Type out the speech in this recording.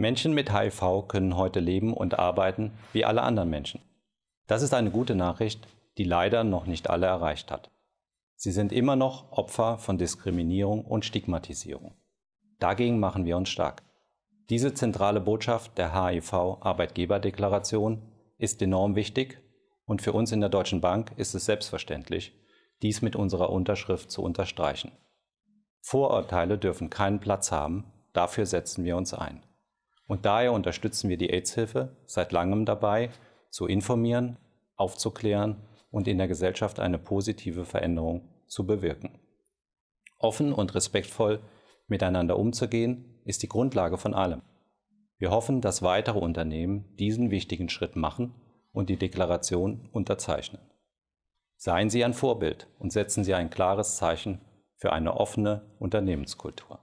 Menschen mit HIV können heute leben und arbeiten wie alle anderen Menschen. Das ist eine gute Nachricht, die leider noch nicht alle erreicht hat. Sie sind immer noch Opfer von Diskriminierung und Stigmatisierung. Dagegen machen wir uns stark. Diese zentrale Botschaft der HIV-Arbeitgeberdeklaration ist enorm wichtig und für uns in der Deutschen Bank ist es selbstverständlich, dies mit unserer Unterschrift zu unterstreichen. Vorurteile dürfen keinen Platz haben, dafür setzen wir uns ein. Und daher unterstützen wir die AIDS-Hilfe seit langem dabei, zu informieren, aufzuklären und in der Gesellschaft eine positive Veränderung zu bewirken. Offen und respektvoll miteinander umzugehen, ist die Grundlage von allem. Wir hoffen, dass weitere Unternehmen diesen wichtigen Schritt machen und die Deklaration unterzeichnen. Seien Sie ein Vorbild und setzen Sie ein klares Zeichen für eine offene Unternehmenskultur.